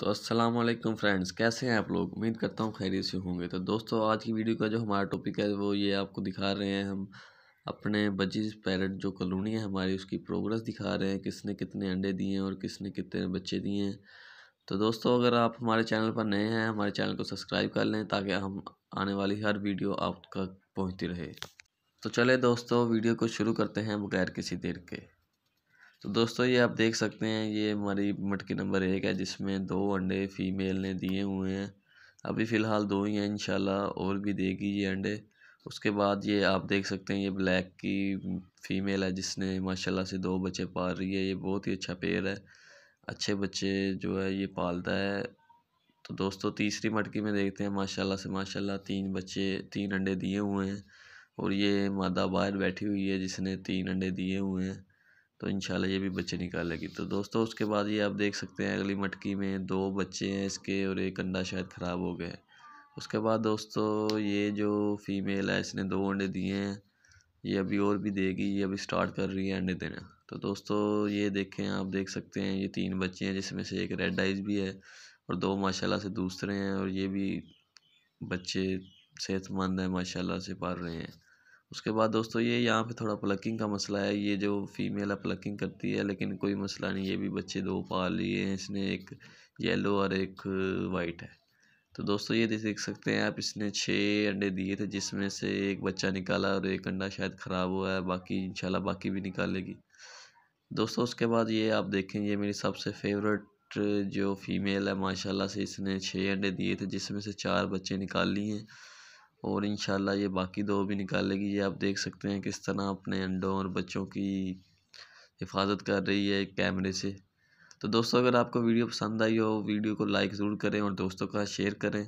तो अस्सलाम वालेकुम फ्रेंड्स कैसे हैं आप लोग उम्मीद करता हूँ खैरियत से होंगे तो दोस्तों आज की वीडियो का जो हमारा टॉपिक है वो ये आपको दिखा रहे हैं हम अपने बजीज पैरट जो कॉलोनी है हमारी उसकी प्रोग्रेस दिखा रहे हैं किसने कितने अंडे दिए हैं और किसने कितने बच्चे दिए हैं तो दोस्तों अगर आप हमारे चैनल पर नए हैं हमारे चैनल को सब्सक्राइब कर लें ताकि हम आने वाली हर वीडियो आप तक पहुँचती रहे तो चले दोस्तों वीडियो को शुरू करते हैं बगैर किसी देर के तो दोस्तों ये आप देख सकते हैं ये हमारी मटकी नंबर एक है जिसमें दो अंडे फ़ीमेल ने दिए हुए हैं अभी फ़िलहाल दो ही हैं इन और भी देगी ये अंडे उसके बाद ये आप देख सकते हैं ये ब्लैक की फ़ीमेल है जिसने माशाल्लाह से दो बच्चे पाल रही है ये बहुत ही अच्छा पेड़ है अच्छे बच्चे जो है ये पालता है तो दोस्तों तीसरी मटकी में देखते हैं माशाल्लाह से माशाल्लाह तीन बच्चे तीन अंडे दिए हुए हैं और ये मादा बाहर बैठी हुई है जिसने तीन अंडे दिए हुए हैं तो इन ये भी बच्चे निकालेगी तो दोस्तों उसके बाद ये आप देख सकते हैं अगली मटकी में दो बच्चे हैं इसके और एक अंडा शायद ख़राब हो गया है उसके बाद दोस्तों ये जो फीमेल है इसने दो अंडे दिए हैं ये अभी और भी देगी ये अभी स्टार्ट कर रही है अंडे देना तो दोस्तों ये देखें आप देख सकते हैं ये तीन बच्चे हैं जिसमें से एक रेड आइज भी है और दो माशाल्लाह से दूसरे हैं और ये भी बच्चे सेहतमंद हैं माशाल्लाह से पाल रहे हैं उसके बाद दोस्तों ये यहाँ पे थोड़ा प्लकिंग का मसला है ये जो फीमेल है प्लकिंग करती है लेकिन कोई मसला नहीं ये भी बच्चे दो पाल लिए हैं इसने एक येलो और एक वाइट है तो दोस्तों ये देख सकते हैं आप इसने छः अंडे दिए थे जिसमें से एक बच्चा निकाला और एक अंडा शायद ख़राब हुआ है बाकी इन बाकी भी निकालेगी दोस्तों उसके बाद ये आप देखें ये मेरी सबसे फेवरेट जो फीमेल है माशाल्लाह से इसने छः अंडे दिए थे जिसमें से चार बच्चे निकाल लिए हैं और इन ये बाकी दो भी निकालेगी ये आप देख सकते हैं किस तरह अपने अंडों और बच्चों की हिफाजत कर रही है कैमरे से तो दोस्तों अगर आपको वीडियो पसंद आई हो वीडियो को लाइक ज़रूर करें और दोस्तों का शेयर करें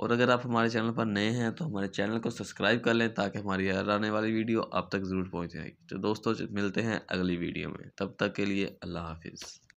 और अगर आप हमारे चैनल पर नए हैं तो हमारे चैनल को सब्सक्राइब कर लें ताकि हमारी हर आने वाली वीडियो आप तक ज़रूर पहुँच जाएगी तो दोस्तों मिलते हैं अगली वीडियो में तब तक के लिए अल्लाह हाफिज़